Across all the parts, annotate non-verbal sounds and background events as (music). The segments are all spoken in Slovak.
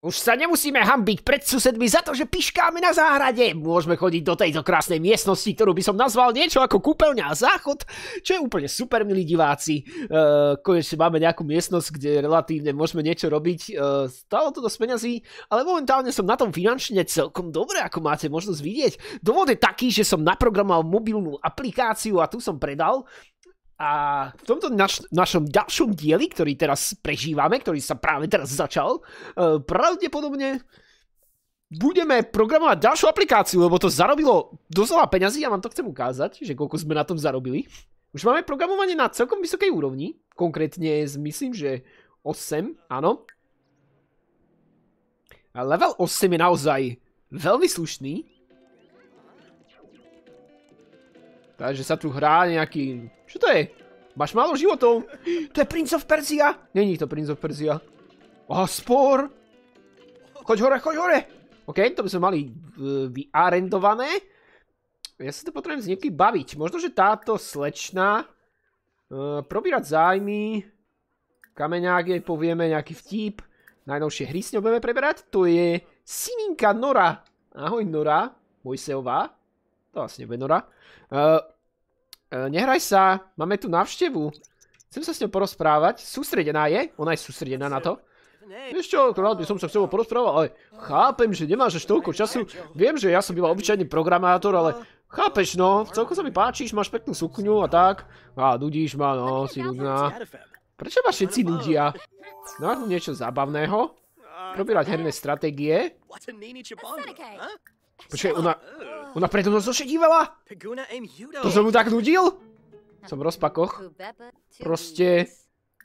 Už sa nemusíme hambiť pred susedmi za to, že piškáme na záhrade. Môžeme chodiť do tejto krásnej miestnosti, ktorú by som nazval niečo ako kúpeľňa a záchod, čo je úplne super, milí diváci. Eh, konečne máme nejakú miestnosť, kde relatívne môžeme niečo robiť. Eh, stalo to dosť peňazí, ale momentálne som na tom finančne celkom dobre, ako máte možnosť vidieť. Dôvod je taký, že som naprogramoval mobilnú aplikáciu a tu som predal a v tomto naš, našom ďalšom dieli, ktorý teraz prežívame, ktorý sa práve teraz začal, e, pravdepodobne budeme programovať ďalšiu aplikáciu, lebo to zarobilo dosť peňazí a ja vám to chcem ukázať, že koľko sme na tom zarobili. Už máme programovanie na celkom vysokej úrovni, konkrétne myslím, že 8, áno. A level 8 je naozaj veľmi slušný. Takže sa tu hrá nejaký čo to je? Máš málo životov. To je Prince of Persia. Není to Prince of Persia. Aha, spor. Choď hore, choď hore. OK, to by sme mali vyarendované. Ja sa to potrebujem s niekým baviť. Možno, že táto slečna e, probírať zájmy. Kameňák jej povieme nejaký vtip. Najnovšie hry s ňou budeme preberať. To je Sininka Nora. Ahoj Nora. Mojseová. To vlastne bude Nora. E, E, nehraj sa, máme tu návštevu. Chcem sa s ňou porozprávať, sústredená je, ona je sústredená na to. Vieš čo, rád by som sa s tebou porozprával, ale chápem, že nemáš až toľko času. Viem, že ja som býval obyčajný programátor, ale chápeš no, celkom sa mi páčiš, máš peknú sukňu a tak. A nudíš ma, no, si nudná. Prečo ma všetci nudia? Náhľadom niečo zábavného? Probírať herné stratégie? Počkej, ona... Oh. Ona preto do zošedívala? To som mu tak nudil? Som v rozpakoch. Proste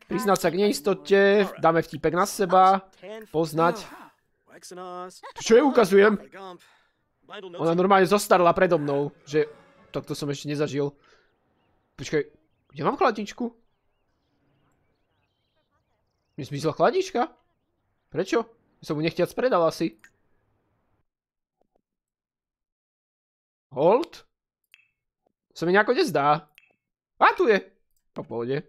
priznať sa k neistote, dáme vtipek na seba, poznať. Čo je ukazujem? Ona normálne zostarla predo mnou, že takto som ešte nezažil. Počkaj, kde mám chladničku? Mi zmizla chladnička? Prečo? Som mu nechtiac predal asi. Hold? Sa mi nejako nezdá. A tu je. Po no, pohode. (laughs)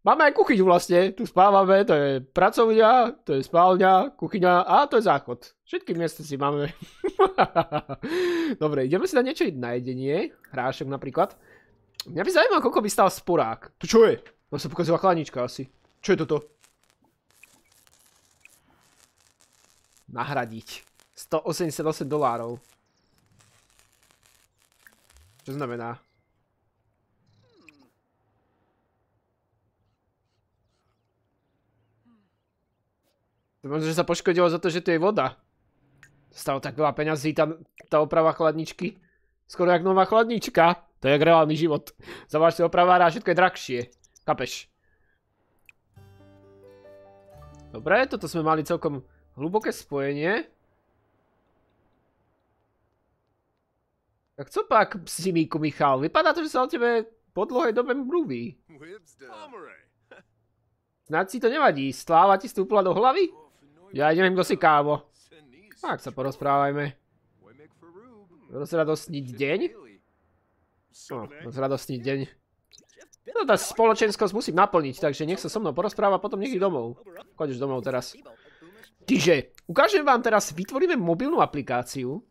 Máme aj kuchyňu vlastne, tu spávame, to je pracovňa, to je spálňa, kuchyňa a to je záchod. Všetky miesta si máme. (laughs) Dobre, ideme si na niečo na jedenie, hrášok napríklad. Mňa by zaujímalo, koľko by stál sporák. To čo je? No sa pokazila chlánička asi. Čo je toto? Nahradiť. 188 dolárov. Čo znamená? možno, že sa poškodilo za to, že tu je voda. Stalo tak veľa peňazí tá, tá oprava chladničky. Skoro jak nová chladnička. To je jak reálny život. Zavoláš si opravára a všetko je drahšie. Kapeš. Dobre, toto sme mali celkom hluboké spojenie. Tak co pak, Simíku Michal? Vypadá to, že sa o tebe po dlhej dobe mluví. Snad si to nevadí, sláva ti stúpla do hlavy? Ja idem im dosi kávo. Tak sa porozprávajme. Rozradostniť deň? No, rozradostniť deň. No tá spoločenskosť musím naplniť, takže nech sa so mnou porozpráva, potom nech domov. Chodíš domov teraz. Tyže, ukážem vám teraz, vytvoríme mobilnú aplikáciu,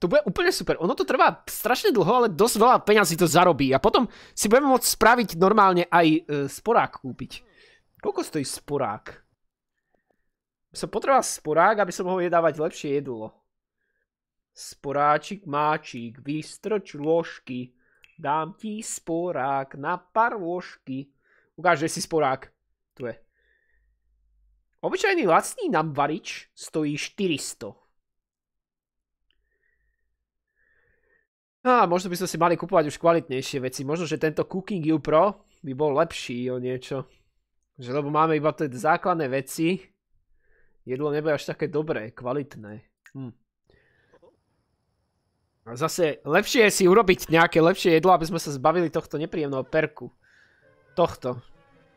to bude úplne super. Ono to trvá strašne dlho, ale dosť veľa peňazí to zarobí. A potom si budeme môcť spraviť normálne aj e, sporák kúpiť. Koľko stojí sporák? Som potreboval sporák, aby som mohol jedávať lepšie jedlo. Sporáčik, máčik, vystrč ložky. Dám ti sporák na pár ložky. Ukáže si sporák. Tu je. Obyčajný lacný nám varič stojí 400. No a možno by sme si mali kupovať už kvalitnejšie veci. Možno, že tento Cooking U Pro by bol lepší o niečo. Že lebo máme iba tie základné veci. Jedlo nebude až také dobré, kvalitné. Hm. A zase lepšie je si urobiť nejaké lepšie jedlo, aby sme sa zbavili tohto nepríjemného perku. Tohto.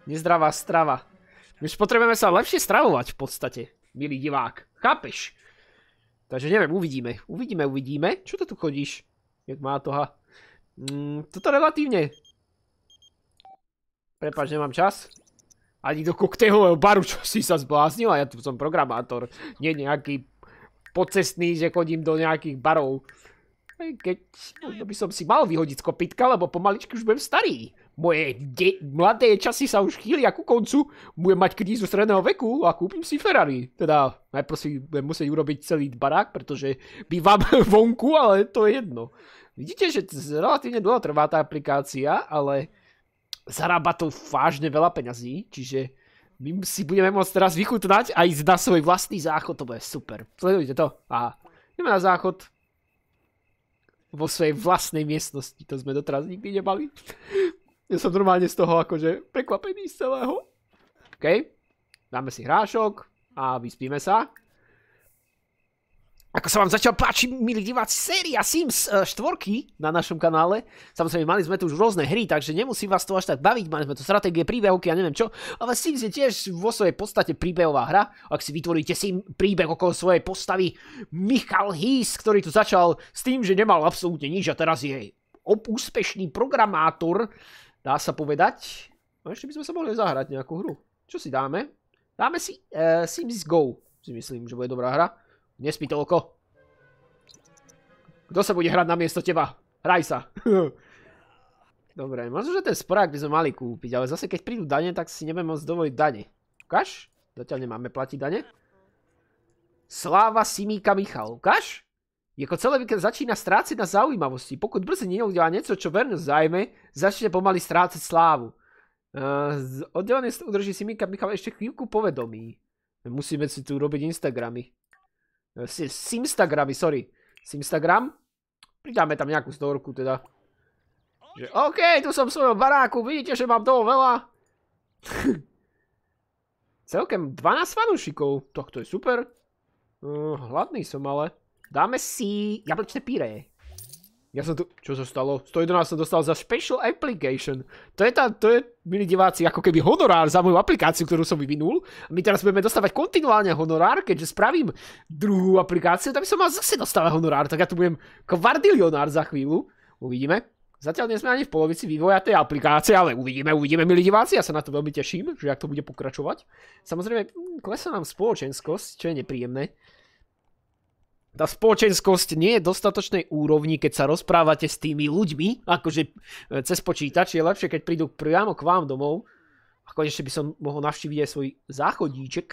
Nezdravá strava. My už potrebujeme sa lepšie stravovať v podstate, milý divák. Chápeš? Takže neviem, uvidíme. Uvidíme, uvidíme. Čo to tu chodíš? Jak má toha. Mm, toto relatívne. Prepač, nemám čas. Ani do koktejlového baru, čo si sa zbláznil a ja tu som programátor. Nie nejaký pocestný, že chodím do nejakých barov. Keď no, by som si mal vyhodiť z kopytka, lebo pomaličky už budem starý. Moje de- mladé časy sa už chýlia ku koncu, budem mať krízu stredného veku a kúpim si Ferrari. Teda najprv si budem musieť urobiť celý barák, pretože bývam (laughs) vonku, ale to je jedno. Vidíte, že relatívne dlho trvá tá aplikácia, ale zarába to vážne veľa peňazí, čiže my si budeme môcť teraz vychutnať a ísť na svoj vlastný záchod, to bude super. Sledujte to. A ideme na záchod vo svojej vlastnej miestnosti, to sme doteraz nikdy nemali. Ja som normálne z toho akože prekvapený z celého. OK. Dáme si hrášok a vyspíme sa. Ako sa vám začal páči milí diváci, séria Sims 4 e, na našom kanále. Samozrejme, mali sme tu už rôzne hry, takže nemusí vás to až tak baviť. Mali sme tu stratégie, príbehovky a neviem čo. Ale Sims je tiež vo svojej podstate príbehová hra. Ak si vytvoríte si príbeh okolo svojej postavy, Michal Hís, ktorý tu začal s tým, že nemal absolútne nič a teraz je úspešný programátor Dá sa povedať? No ešte by sme sa mohli zahrať nejakú hru. Čo si dáme? Dáme si e, Sims Go. Si myslím, že bude dobrá hra. Nespí toľko. Kto sa bude hrať na miesto teba? Hraj sa. (laughs) Dobre, možno, že ten sporák by sme mali kúpiť, ale zase keď prídu dane, tak si nebudeme môcť dovoliť dane. Ukáž? Zatiaľ nemáme platiť dane. Sláva Simíka Michal. Ukáž? Jako celý víkend začína strácať na zaujímavosti. Pokud brzy neudiela niečo, čo vernosť zájme, začne pomaly strácať slávu. Uh, eh, oddelené udrží si Mika Michal ešte chvíľku povedomí. Musíme si tu robiť Instagramy. Eh, Simstagramy, sorry. Simstagram. Pridáme tam nejakú storku teda. Že, OK, tu som v svojom baráku, vidíte, že mám toho veľa. (laughs) Celkem 12 fanúšikov, tak to je super. Uh, hladný som ale. Dáme si jablčné píre. Ja som tu... Čo sa stalo? 111 som dostal za special application. To je tá, to je, milí diváci, ako keby honorár za moju aplikáciu, ktorú som vyvinul. My teraz budeme dostávať kontinuálne honorár, keďže spravím druhú aplikáciu, tak by som mal zase dostávať honorár, tak ja tu budem kvardilionár za chvíľu. Uvidíme. Zatiaľ nie sme ani v polovici vývoja tej aplikácie, ale uvidíme, uvidíme, milí diváci, ja sa na to veľmi teším, že ak to bude pokračovať. Samozrejme, mm, klesá nám spoločenskosť, čo je nepríjemné tá spoločenskosť nie je dostatočnej úrovni, keď sa rozprávate s tými ľuďmi, akože e, cez počítač, je lepšie, keď prídu priamo k vám domov a konečne by som mohol navštíviť aj svoj záchodíček.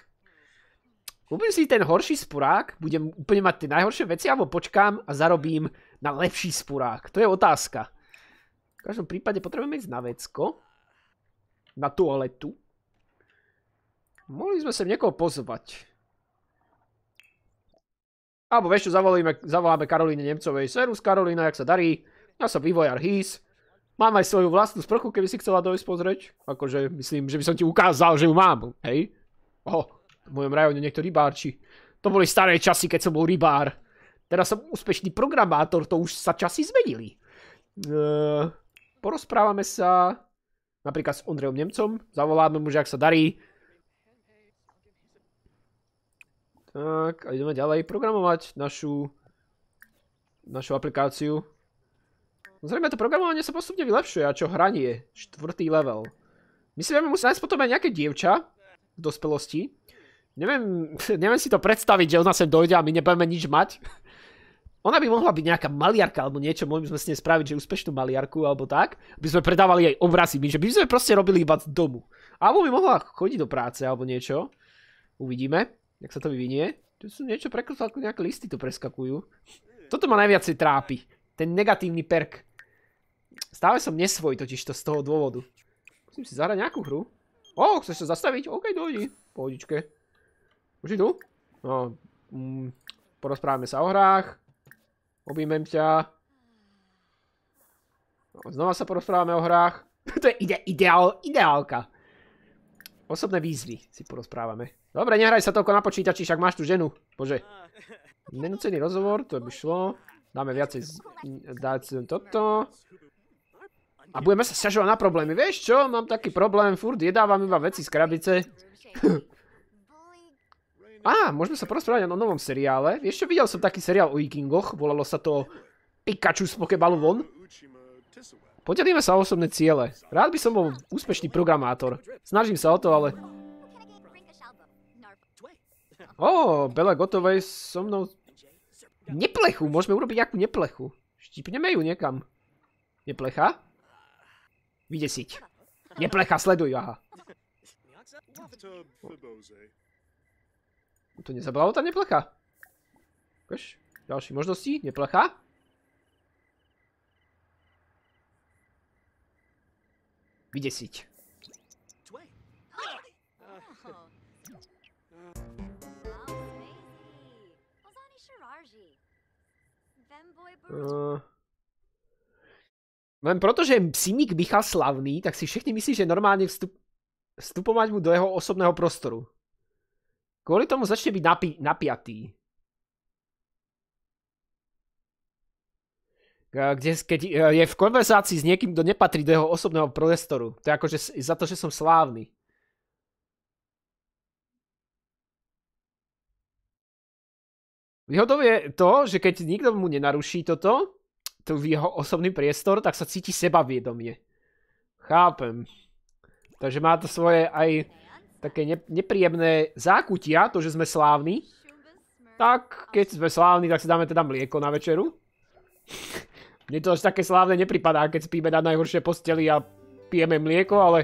Kúpim si ten horší sporák, budem úplne mať tie najhoršie veci, alebo počkám a zarobím na lepší sporák. To je otázka. V každom prípade potrebujeme ísť na vecko. Na toaletu. Mohli sme sem niekoho pozvať. Alebo vieš čo, zavoláme, zavoláme Karolíne Nemcovej. Serus Karolína, jak sa darí? Ja som vývojár HIS. Mám aj svoju vlastnú sprchu, keby si chcela dojsť pozrieť. Akože myslím, že by som ti ukázal, že ju mám. Hej? Oho, v mojom rajone niekto rybárči. To boli staré časy, keď som bol rybár. Teraz som úspešný programátor, to už sa časy zmenili. E, porozprávame sa napríklad s Ondrejom Nemcom, zavoláme mu, že ak sa darí, Tak, a ideme ďalej programovať našu, našu aplikáciu. No zrejme to programovanie sa postupne vylepšuje, a čo hranie, štvrtý level. My si vieme musieť nájsť potom aj nejaké dievča v dospelosti. Neviem, (laughs) neviem si to predstaviť, že ona sem dojde a my nebudeme nič mať. (laughs) Ona by mohla byť nejaká maliarka alebo niečo, mohli by sme s nej spraviť, že úspešnú maliarku alebo tak, by sme predávali jej obrazy, my, že by sme proste robili iba z domu. Alebo by mohla chodiť do práce alebo niečo. Uvidíme. Jak sa to vyvinie? Tu sú niečo prekrúcalo, ako nejaké listy tu preskakujú. Toto ma si trápi. Ten negatívny perk. Stále som nesvoj to z toho dôvodu. Musím si zahrať nejakú hru. Ó, chceš sa zastaviť? OK, dojdi. Pohodičke. Už idú? No, mm, porozprávame sa o hrách. Objímem ťa. No, znova sa porozprávame o hrách. (laughs) to je ideál, ideálka. Osobné výzvy si porozprávame. Dobre, nehraj sa toľko na počítači, však máš tu ženu. Bože. Nenúcený rozhovor, to by šlo. Dáme viacej z... dať toto. A budeme sa sťažovať na problémy. Vieš čo? Mám taký problém, furt jedávam iba veci z krabice. (laughs) Á, môžeme sa porozprávať o novom seriále. Vieš čo, videl som taký seriál o vikingoch, volalo sa to Pikachu z Pokeballu von. Podelíme sa o osobné ciele. Rád by som bol úspešný programátor. Snažím sa o to, ale Ó, Bela Gotovej so mnou... Neplechu, môžeme urobiť nejakú neplechu. Štipneme ju niekam. Neplecha? Vydesiť. Neplecha, sleduj, aha. To nezabralo tá neplecha. Kaž, ďalší možnosti, neplecha. Vydesiť. Eh, len proto, že Simík Michal slavný, tak si všetci myslí, že normálne vstup... vstupovať mu do jeho osobného prostoru. Kvôli tomu začne byť napi... napiatý. Kde, keď eh, je v konverzácii s niekým, kto nepatrí do jeho osobného prostoru. To je akože za to, že som slávny. Výhodou je to, že keď nikto mu nenaruší toto, tu v jeho osobný priestor, tak sa cíti sebavedomie. Chápem. Takže má to svoje aj také nepríjemné zákutia, to, že sme slávni. Tak, keď sme slávni, tak si dáme teda mlieko na večeru. (laughs) Mne to až také slávne nepripadá, keď spíme na najhoršie posteli a pijeme mlieko, ale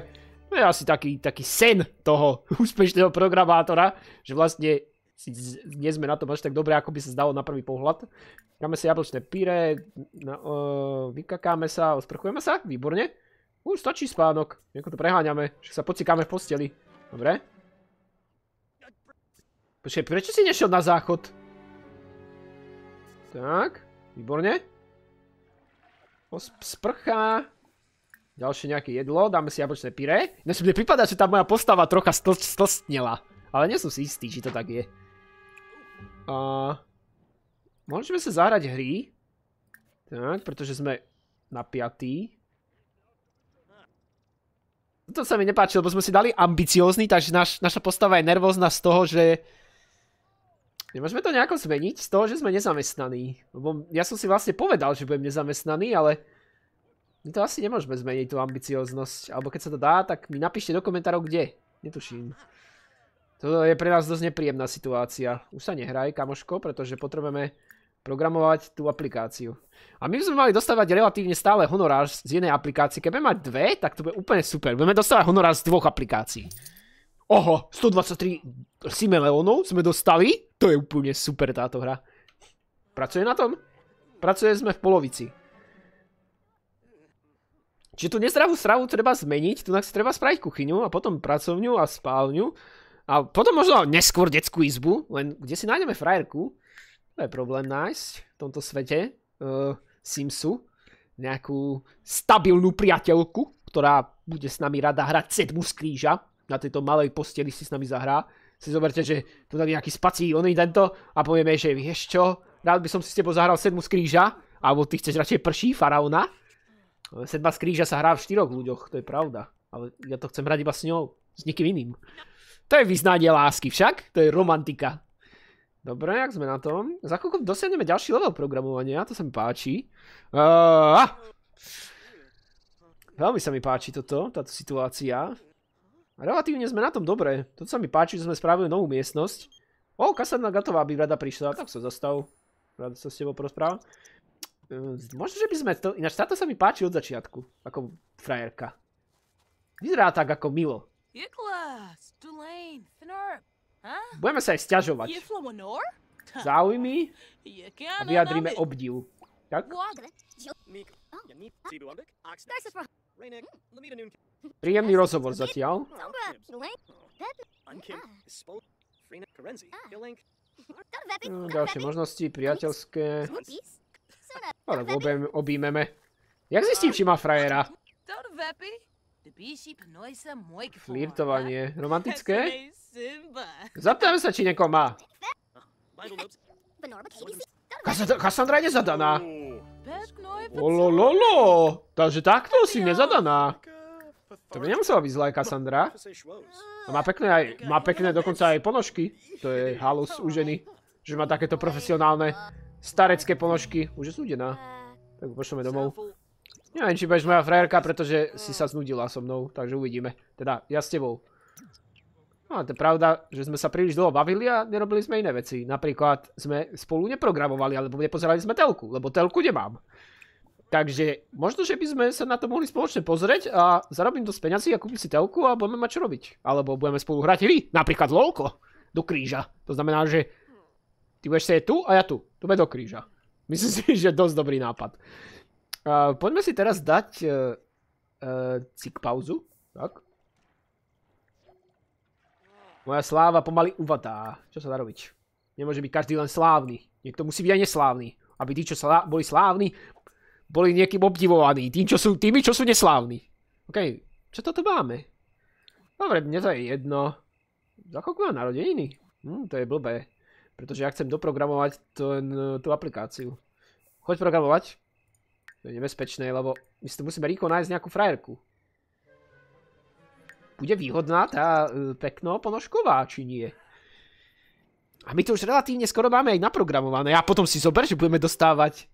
to je asi taký sen toho (laughs) úspešného programátora, že vlastne si nie sme na tom až tak dobre, ako by sa zdalo na prvý pohľad. Dáme si jablčné pyré, na, no, vykakáme sa, osprchujeme sa, výborne. Už stačí spánok, nejako to preháňame, že sa pocikáme v posteli. Dobre. Počkej, prečo si nešiel na záchod? Tak, výborne. Sprcha. Ďalšie nejaké jedlo, dáme si jablčné pyré. Dnes mi pripadá, že tá moja postava trocha stlstnela. Ale nie som si istý, či to tak je môžeme sa zahrať hry. Tak, pretože sme na piatý. To sa mi nepáči, lebo sme si dali ambiciózny, takže naša postava je nervózna z toho, že... Nemôžeme to nejako zmeniť z toho, že sme nezamestnaní. Lebo ja som si vlastne povedal, že budem nezamestnaný, ale... My to asi nemôžeme zmeniť, tú ambicióznosť. Alebo keď sa to dá, tak mi napíšte do komentárov, kde. Netuším. To je pre nás dosť nepríjemná situácia. Už sa nehraj, kamoško, pretože potrebujeme programovať tú aplikáciu. A my by sme mali dostávať relatívne stále honorár z jednej aplikácie. Keď budeme mať dve, tak to bude úplne super. Budeme dostávať honorár z dvoch aplikácií. Oho, 123 simeleónov sme dostali. To je úplne super táto hra. Pracuje na tom? Pracuje sme v polovici. Čiže tú nezdravú sravu treba zmeniť, tu treba spraviť kuchyňu a potom pracovňu a spálňu a potom možno neskôr detskú izbu, len kde si nájdeme frajerku, to je problém nájsť v tomto svete uh, Simsu. Nejakú stabilnú priateľku, ktorá bude s nami rada hrať sedmu z kríža. Na tejto malej posteli si s nami zahrá. Si zoberte, že tu tam nejaký spací oný tento a povieme, že vieš čo, rád by som si s tebou zahral sedmu z kríža. Alebo ty chceš radšej prší faraona. Sedma z kríža sa hrá v štyroch ľuďoch, to je pravda. Ale ja to chcem hrať iba s ňou, s nikým iným. To je vyznanie lásky však, to je romantika. Dobre, jak sme na tom? Za koľko dosiahneme ďalší level programovania, to sa mi páči. veľmi sa mi páči toto, táto situácia. Relatívne sme na tom dobre. Toto sa mi páči, že sme spravili novú miestnosť. O, Kasadna Gatová by rada prišla, tak sa zastav. Rada sa s tebou prospráva. Ehm, možno, že by sme to... Ináč táto sa mi páči od začiatku, ako frajerka. Vyzerá tak ako Milo. Budeme sa aj stiažovať. Záujmy a vyjadríme obdiv. Tak? Oh. Hmm. Príjemný rozhovor zatiaľ. ďalšie možnosti, priateľské. Ale objímeme. Jak zistím, či má frajera? Flirtovanie. Romantické? Zapýtame sa, či niekoho má. Kassandra je nezadaná. Ololo, Takže takto si nezadaná. To by nemusela byť zlá Kassandra. má pekné, aj, má pekné dokonca aj ponožky. To je halus u ženy. Že má takéto profesionálne starecké ponožky. Už je súdená. Tak pošleme domov. Neviem, či budeš moja frajerka, pretože mm. si sa znudila so mnou, takže uvidíme. Teda, ja s tebou. No, to je pravda, že sme sa príliš dlho bavili a nerobili sme iné veci. Napríklad sme spolu neprogramovali, alebo nepozerali sme telku, lebo telku nemám. Takže možno, že by sme sa na to mohli spoločne pozrieť a zarobím dosť peňazí a kúpim si telku a budeme mať čo robiť. Alebo budeme spolu hrať hry, napríklad lolko, do kríža. To znamená, že ty budeš je tu a ja tu. Tu do kríža. Myslím si, (laughs) že je dosť dobrý nápad. Uh, poďme si teraz dať uh, uh, cik pauzu. Tak. Moja sláva pomaly uvadá. Čo sa dá robiť? Nemôže byť každý len slávny. Niekto musí byť aj neslávny. Aby tí, čo slá boli slávni, boli niekým obdivovaní. Tým, čo sú, tými, čo sú neslávni. OK, čo toto máme? Dobre, mne to je jedno. Za koľko mám narodeniny? Hm, to je blbé. Pretože ja chcem doprogramovať ten, e, tú aplikáciu. Choď programovať. To je nebezpečné, lebo my si tu musíme rýchlo nájsť nejakú frajerku. Bude výhodná tá e, pekno ponožková, či nie? A my to už relatívne skoro máme aj naprogramované. A potom si zober, že budeme dostávať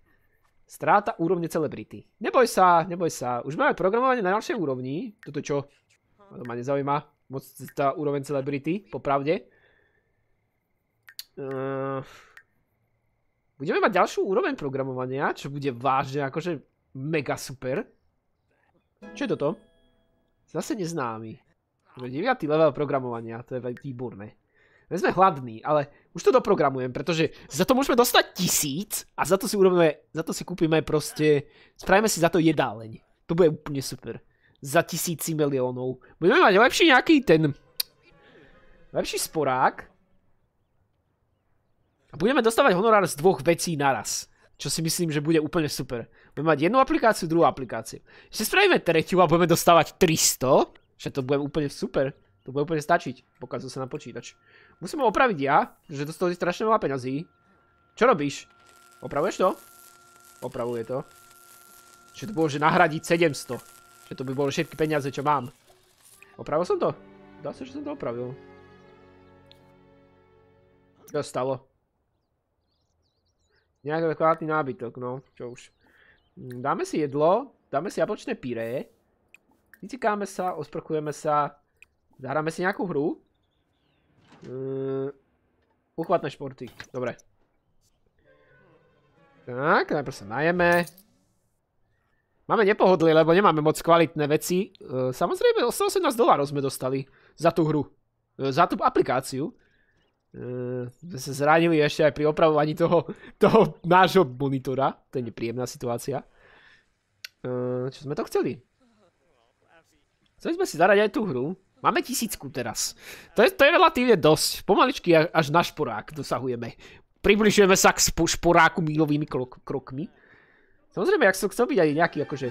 stráta úrovne celebrity. Neboj sa, neboj sa. Už máme programovanie na ďalšej úrovni. Toto čo? To ma nezaujíma. Moc tá úroveň celebrity, popravde. Ehm budeme mať ďalšiu úroveň programovania, čo bude vážne akože mega super. Čo je toto? Zase neznámy. 9. level programovania, to je výborné. My sme hladní, ale už to doprogramujem, pretože za to môžeme dostať tisíc a za to si urobíme, za to si kúpime proste, spravíme si za to jedáleň. To bude úplne super. Za tisíci miliónov. Budeme mať lepší nejaký ten, lepší sporák, a budeme dostávať honorár z dvoch vecí naraz. Čo si myslím, že bude úplne super. Budeme mať jednu aplikáciu, druhú aplikáciu. Ešte spravíme tretiu a budeme dostávať 300. Že to bude úplne super. To bude úplne stačiť, Pokazujú sa na počítač. Musím ho opraviť ja, že si strašne veľa peňazí. Čo robíš? Opravuješ to? Opravuje to. Že to bolo, že nahradiť 700. Že to by bolo všetky peniaze, čo mám. Opravil som to? Dá sa, že som to opravil. Čo stalo? nejaký kvalitný nábytok, no, čo už. Mm, dáme si jedlo, dáme si jablčné pyré. vycikáme sa, osprchujeme sa. Zahráme si nejakú hru. Mm, uchvatné športy, dobre. Tak, najprv sa najeme. Máme nepohodlie, lebo nemáme moc kvalitné veci. E, samozrejme, 18 dolárov sme dostali za tú hru. E, za tú aplikáciu. Ehm, sme sa zranili ešte aj pri opravovaní toho, nášho monitora. To je nepríjemná situácia. Ehm, čo sme to chceli? Chceli sme si zarať aj tú hru. Máme tisícku teraz. To je, relatívne dosť. Pomaličky až na šporák dosahujeme. Približujeme sa k šporáku mílovými krokmi. Samozrejme, ak som chcel byť aj nejaký akože...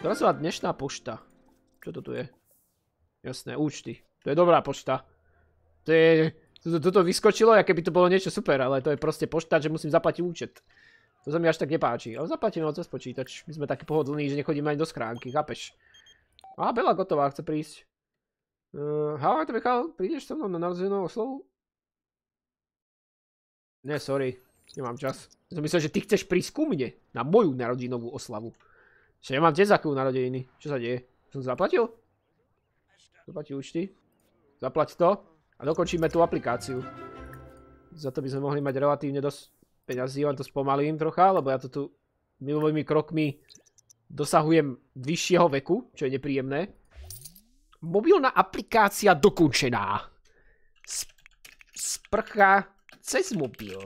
Zrazová dnešná pošta. Čo to tu je? Jasné, účty. To je dobrá pošta. To je toto, toto vyskočilo, aké by to bolo niečo super, ale to je proste pošta, že musím zaplatiť účet. To sa mi až tak nepáči. Ale zaplatíme ho cez počítač. My sme takí pohodlní, že nechodíme ani do schránky, chápeš? Á, Bela gotová, chce prísť. Uh, ehm, Howard, Michal, prídeš so mnou na narozenú oslavu? Ne, sorry. Nemám čas. Som myslel, že ty chceš prísť ku mne na moju narodinovú oslavu. Čo ja mám tiež akú narodeniny? Čo sa deje? Som zaplatil? Zaplatil účty? Zaplať to? A dokončíme tú aplikáciu. Za to by sme mohli mať relatívne dosť peňazí, len to spomalím trocha, lebo ja to tu milovými krokmi dosahujem vyššieho veku, čo je nepríjemné. Mobilná aplikácia dokončená. Sprcha cez mobil.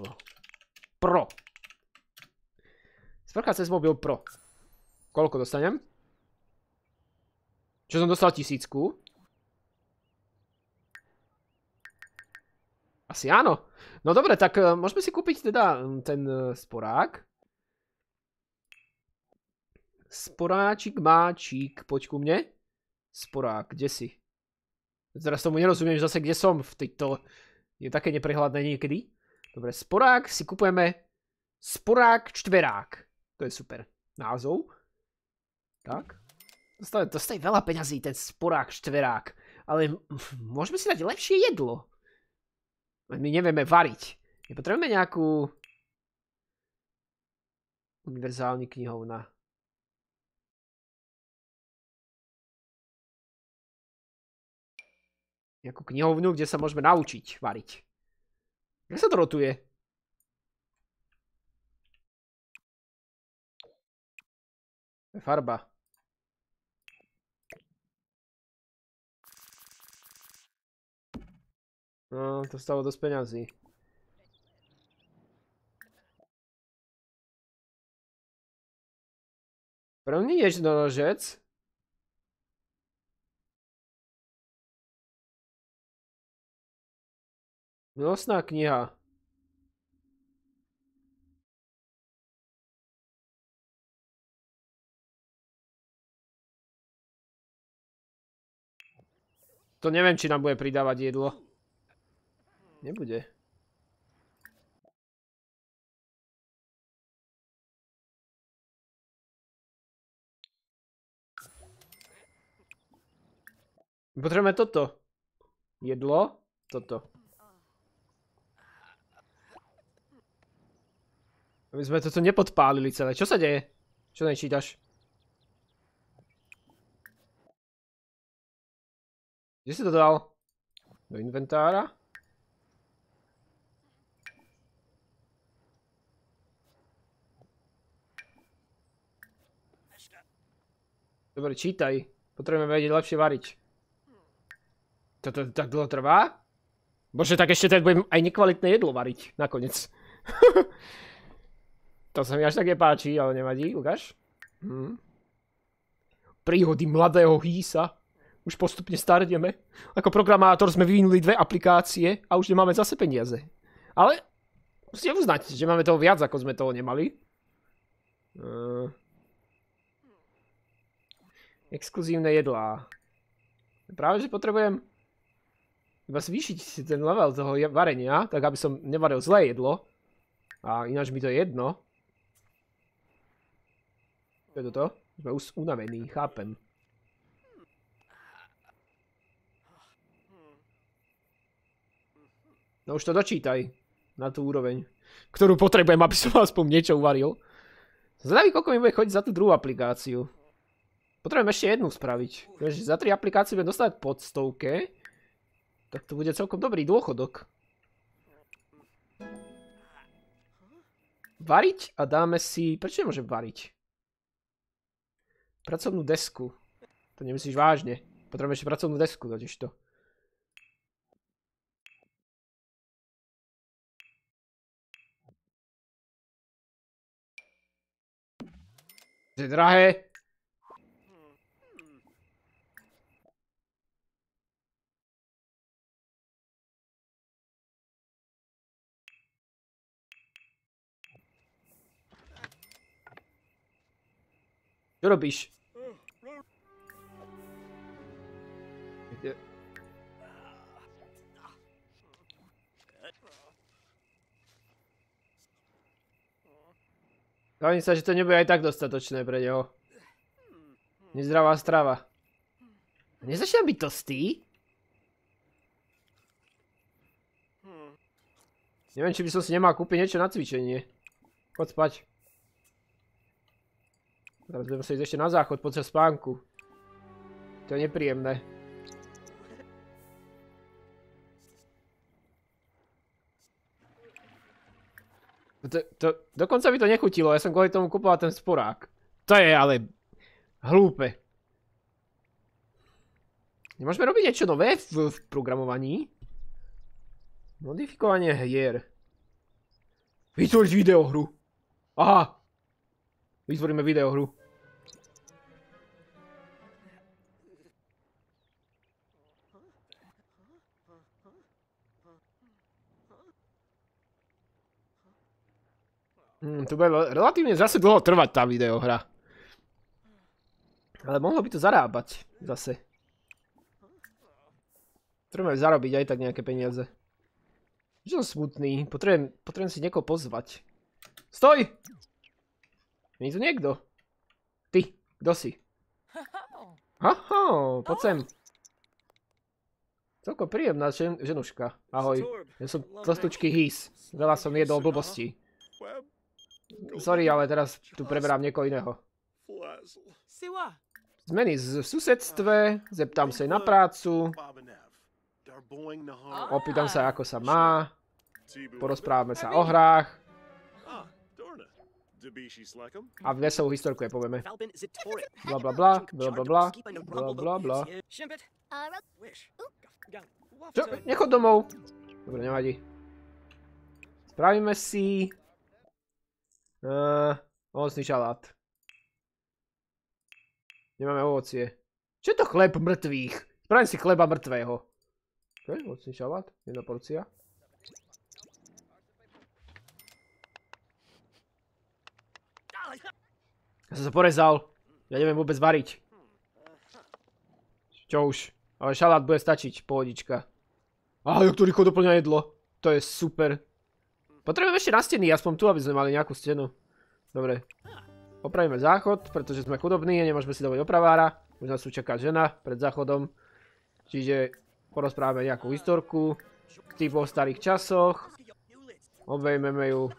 Pro. Sprcha cez mobil pro. Koľko dostanem? Čo som dostal tisícku. Asi áno. No dobre, tak eh, môžeme si kúpiť teda hm, ten eh, sporák. Sporáčik, máčik, poď ku mne. Sporák, kde si? Teraz tomu nerozumiem zase, kde som v tejto... Je také neprehľadné niekedy. Dobre, sporák si kupujeme... Sporák čtverák. To je super názov. Tak. Dostane, dostane veľa peňazí ten sporák čtverák. Ale môžeme si dať lepšie jedlo. My nevieme variť. My potrebujeme nejakú univerzálny knihovna. Nejakú knihovnu, kde sa môžeme naučiť variť. Kde sa to rotuje? Farba. No, to stalo dosť peňazí. Prvný nožec? Milostná kniha. To neviem, či nám bude pridávať jedlo. Nebude. Potrebujeme toto. Jedlo. Toto. My sme toto nepodpálili celé. Čo sa deje? Čo nečítaš? Kde si to dal? Do inventára? Dobre, čítaj. Potrebujeme vedieť lepšie variť. Toto tak dlho trvá? Bože, tak ešte tak teda budem aj nekvalitné jedlo variť, nakoniec. (laughs) to sa mi až tak nepáči, ale nevadí, ukáž. Hm. Príhody mladého hýsa. Už postupne starneme. Ako programátor sme vyvinuli dve aplikácie a už nemáme zase peniaze. Ale musíte uznať, že máme toho viac, ako sme toho nemali. Exkluzívne jedlá. Práve, že potrebujem iba zvýšiť si ten level toho varenia, tak aby som nevaril zlé jedlo. A ináč mi to je jedno. Čo je toto? Sme už unavení, chápem. No už to dočítaj. Na tú úroveň. Ktorú potrebujem, aby som aspoň niečo uvaril. Zdraví, koľko mi bude chodiť za tú druhú aplikáciu. Potrebujem ešte jednu spraviť. Vieš, za tri aplikácie budem dostať pod stovke. Tak to bude celkom dobrý dôchodok. Variť a dáme si... Prečo nemôžem variť? Pracovnú desku. To nemyslíš vážne. Potrebujem ešte pracovnú desku totiž to. Je drahé. Čo robíš? Hovorím sa, že to nebude aj tak dostatočné pre neho. Nezdravá strava. Nezačína byť tostý? Neviem, či by som si nemal kúpiť niečo na cvičenie. Poď spať. Teraz budeme sa ísť ešte na záchod počas spánku. To je nepríjemné. To, to, dokonca by to nechutilo, ja som kvôli tomu kupoval ten sporák. To je ale hlúpe. Nemôžeme robiť niečo nové v, v programovaní? Modifikovanie hier. Vytvoř videohru. Aha, Vytvoríme videohru. Hmm, to bude relatívne zase dlho trvať tá videohra. Ale mohlo by to zarábať zase. Potrebujem aj zarobiť aj tak nejaké peniaze. Že som smutný, potrebujem, potrebujem si niekoho pozvať. Stoj! Je tu niekto? Ty, kto si? (laughs) Aha, poď sem. Celko príjemná ženuška. Ahoj. Ja som zastučky hýs. Veľa som jedol blbostí. Sorry, ale teraz tu preberám nieko iného. Zmeny v susedstve, zeptám sa na prácu. Opýtam sa, ako sa má. Porozprávame sa o hrách. Um, a veselú historku je povieme. Bla bla bla, bla bla no bla, bla bla bla. Čo? Nechod domov. Dobre, nevadí. Spravíme si... Ehm, ovocný šalát. Nemáme ovocie. Čo je to chleb mŕtvých? Spravím si chleba mŕtvého. Čo je ovocný šalát? Jedna porcia. Ja som sa porezal. Ja neviem vôbec variť. Čo už. Ale šalát bude stačiť, pohodička. Aha, jak to rýchlo doplňa jedlo. To je super. Potrebujem ešte na steny, aspoň tu, aby sme mali nejakú stenu. Dobre. Opravíme záchod, pretože sme chudobní a nemôžeme si dovoliť opravára. Už nás tu čaká žena pred záchodom. Čiže porozprávame nejakú historku. Typu o starých časoch. Obejmeme ju.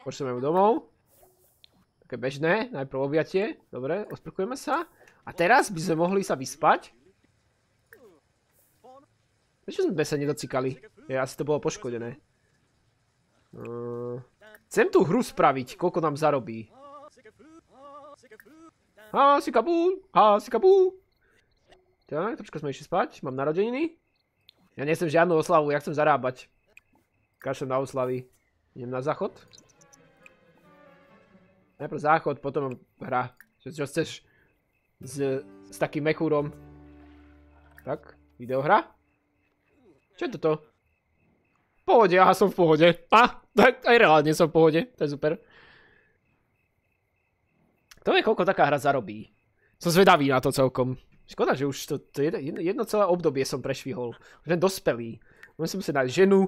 Počneme ju domov. Také bežné, najprv objatie. Dobre, osprkujeme sa. A teraz by sme mohli sa vyspať. Prečo sme sa nedocikali? Je, asi to bolo poškodené. chcem tú hru spraviť, koľko nám zarobí. Ha, si kabú, ha, si kabú. Tak, trošku sme išli spať, mám narodeniny. Ja nechcem žiadnu oslavu, ja chcem zarábať. Kašem na oslavy. Idem na záchod. Najprv záchod, potom hra. Čo, čo chceš s, s takým mechúrom? Tak, videohra? Čo je toto? V pohode, aha, som v pohode. A, tak aj reálne som v pohode, to je super. To je koľko taká hra zarobí. Som zvedavý na to celkom. Škoda, že už to, to jedno, jedno celé obdobie som prešvihol. Už len dospelý. Budem si musieť nájsť ženu,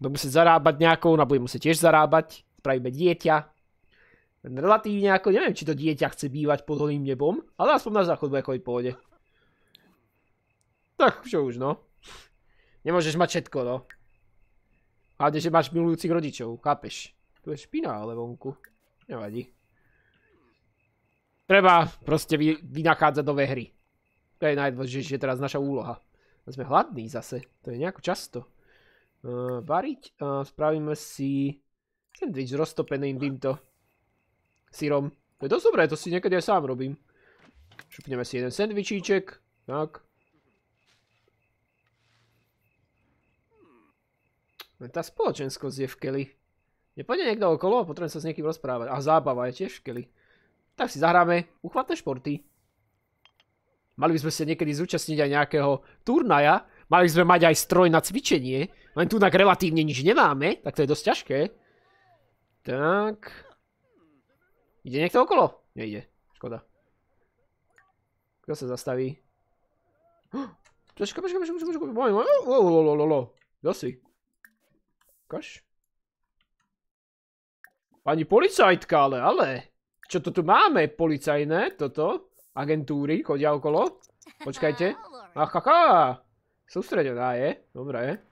budem musieť zarábať nejakou, ona no bude musieť tiež zarábať, spravíme dieťa relatívne ako, neviem, či to dieťa chce bývať pod holým nebom, ale aspoň na záchod bude chodiť pohode. Tak čo už, no. Nemôžeš mať všetko, no. Hádeš, že máš milujúcich rodičov, chápeš? Tu je špina, ale vonku. Nevadí. Treba proste vynachádzať nové hry. To je najdôležitejšie teraz naša úloha. A sme hladní zase, to je nejako často. Eh, variť, a eh, spravíme si sandwich s roztopeným týmto sírom. To je dosť dobré, to si niekedy aj sám robím. Šupneme si jeden sendvičíček. Tak. Tá spoločenskosť je v keli. Nepojde niekto okolo a potrebujem sa s niekým rozprávať. A zábava je tiež v keli. Tak si zahráme uchvatné športy. Mali by sme sa niekedy zúčastniť aj nejakého turnaja. Mali by sme mať aj stroj na cvičenie. Len tu tak relatívne nič nemáme, tak to je dosť ťažké. Tak... Ide niekto okolo? Nejde. Škoda. Kto sa zastaví? (gasps) Počkaj, počkaj, počkaj, počkaj, počkaj, počkaj, Kto si? Kaš? Pani policajtka, ale, ale. Čo to tu máme? Policajné, toto? Agentúry, chodia okolo? Počkajte. Achacha. (laughs) Sústredená je, dobré.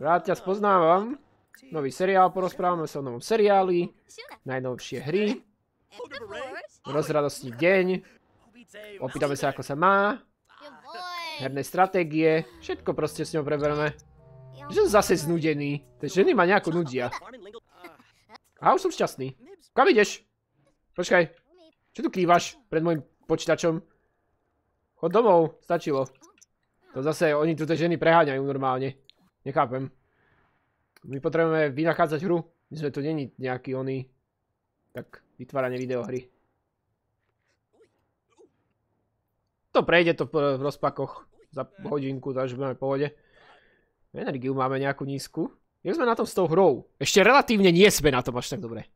Rád ťa spoznávam. Nový seriál, porozprávame sa o novom seriáli, najnovšie hry, rozradostný deň, opýtame sa ako sa má, herné stratégie, všetko proste s ňou prebereme. Že som zase znudený, tie ženy ma nejako nudia. A už som šťastný. Kam ideš? Počkaj, čo tu kývaš pred môjim počítačom? Chod domov, stačilo. To zase oni tu tie ženy preháňajú normálne. Nechápem. My potrebujeme vynachádzať hru. My sme tu není nejaký oný. Tak, vytváranie videohry. To prejde to v rozpakoch za hodinku, takže budeme v pohode. Energiu máme nejakú nízku. Jak sme na tom s tou hrou? Ešte relatívne nie sme na tom až tak dobre.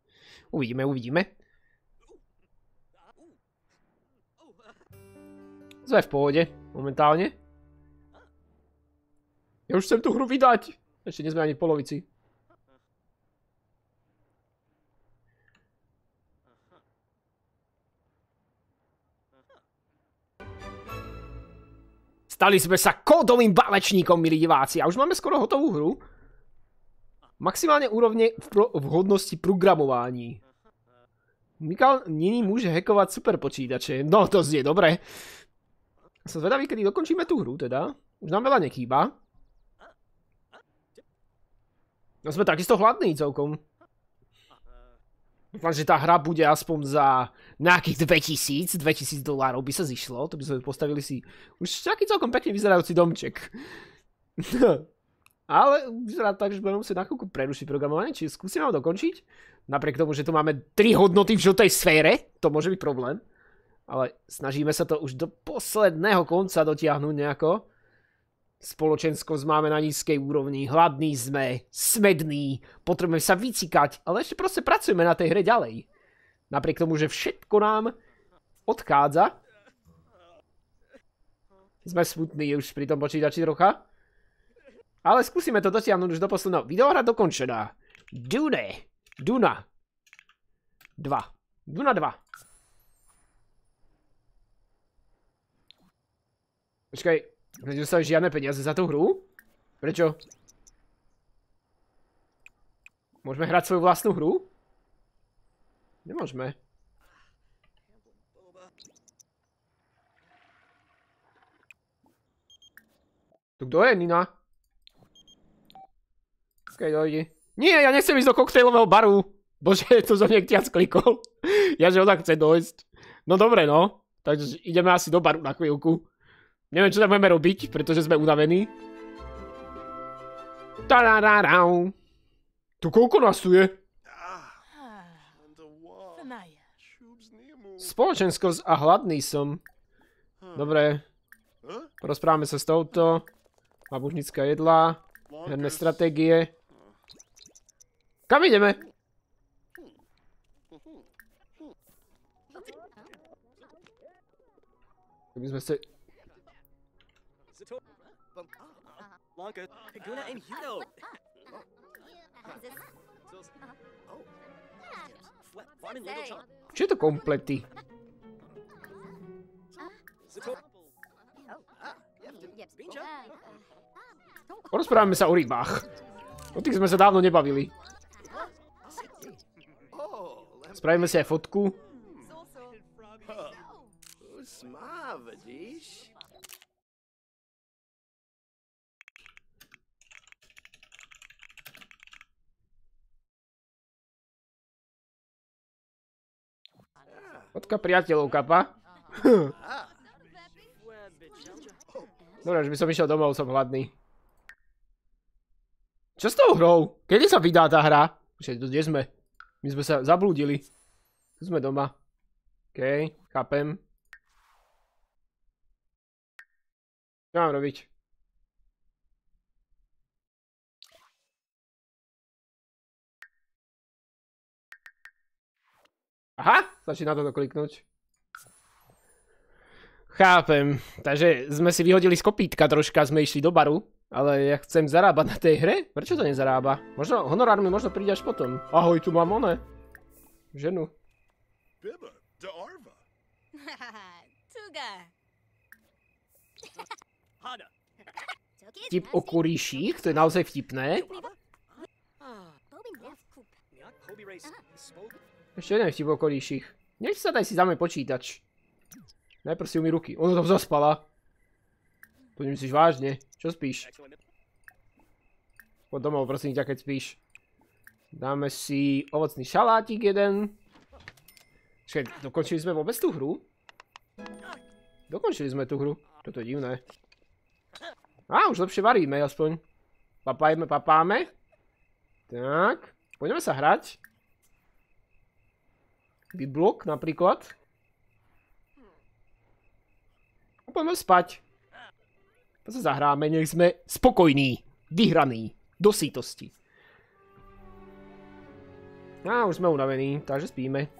Uvidíme, uvidíme. Sme v pohode, momentálne. Ja už chcem tú hru vydať. Ešte nie sme ani v polovici. Stali sme sa kódovým balečníkom, milí diváci. A už máme skoro hotovú hru. Maximálne úrovne vhodnosti programování. Mikal nini môže hackovať super počítače. No, to znie dobre. Som zvedavý, kedy dokončíme tú hru, teda. Už nám veľa nechýba. No sme takisto hladní celkom. Dúfam, že tá hra bude aspoň za nejakých 2000, 2000 dolárov by sa zišlo, to by sme postavili si už taký celkom pekne vyzerajúci domček. (laughs) Ale vyzerá tak, že budeme musieť na chvíľku prerušiť programovanie, čiže skúsim ho dokončiť. Napriek tomu, že tu máme 3 hodnoty v žltej sfére, to môže byť problém. Ale snažíme sa to už do posledného konca dotiahnuť nejako. Spoločensko máme na nízkej úrovni, hladní sme, smední, potrebujeme sa vycikať, ale ešte proste pracujeme na tej hre ďalej. Napriek tomu, že všetko nám odchádza. Sme smutní už pri tom počítači trocha. Ale skúsime to dotiahnuť už do posledného. Videohra dokončená. Dune. Duna. 2. Duna 2. Počkaj, Nedostali žiadne peniaze za tú hru? Prečo? Môžeme hrať svoju vlastnú hru? Nemôžeme. Tu kto je, Nina? Skej dojdi. Nie, ja nechcem ísť do koktejlového baru. Bože, (laughs) to som ktiac klikol. (laughs) ja, že ona chce dojsť. No dobre, no. Takže ideme asi do baru na chvíľku. Neviem, čo tam budeme robiť, pretože sme udavení. Tarararau. Tu koľko nás tu je? Spoločenskosť a hladný som. Dobre. Porozprávame sa s touto. Babužnická jedlá. Herné stratégie. Kam ideme? Keby sme chceli... Bunker. Longer. Kaguna and uh, (laughs) Hito. Čo uh, oh. je oh. ah, to komplety? Porozprávame uh, sa o rybách. O tých sme sa dávno nebavili. Oh, Spravíme si aj fotku. Hmm. Smávadiš? Fotka priateľov, kapa. Dobre, že by som išiel domov, som hladný. Čo s tou hrou? Kedy sa vydá tá hra? Počkaj, kde sme? My sme sa zablúdili. Tu sme doma. Okej, chápem. Čo mám robiť? Aha, stačí na toto kliknúť. Chápem. Takže sme si vyhodili z kopítka troška, sme išli do baru. Ale ja chcem zarábať na tej hre? Prečo to nezarába? Možno, honorár mi možno príde až potom. Ahoj, tu mám one. Ženu. Biba, da Arva. (laughs) Tuga. (laughs) Hada. Vtip o kuríších, to je naozaj vtipné. Ešte jeden vtip okolíších. Nech sa daj si dáme počítač. Najprv si umí ruky. Ono tam zaspala. To nemyslíš vážne. Čo spíš? Poď domov, prosím ťa, keď spíš. Dáme si ovocný šalátik jeden. Čiže, dokončili sme vôbec tú hru? Dokončili sme tú hru. Toto je divné. Á, už lepšie varíme aspoň. Papajme, papáme. Tak, poďme sa hrať. Bitblock napríklad. A poďme spať. To sa zahráme, nech sme spokojní, vyhraní, do sítosti. A už sme unavení, takže spíme.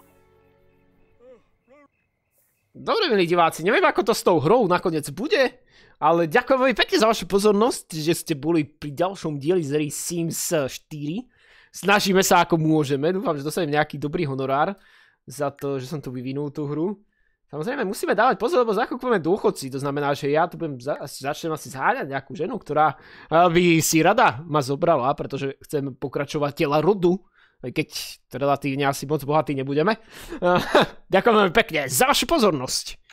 Dobre, milí diváci, neviem, ako to s tou hrou nakoniec bude, ale ďakujem veľmi pekne za vašu pozornosť, že ste boli pri ďalšom dieli z hry Sims 4. Snažíme sa, ako môžeme, dúfam, že dostanem nejaký dobrý honorár za to, že som tu vyvinul tú hru. Samozrejme, musíme dávať pozor, lebo za budeme dôchodci, to znamená, že ja tu budem za, začnem asi zháňať nejakú ženu, ktorá by si rada ma zobrala, pretože chcem pokračovať tela rodu, aj keď relatívne asi moc bohatí nebudeme. (laughs) Ďakujem veľmi pekne za vašu pozornosť.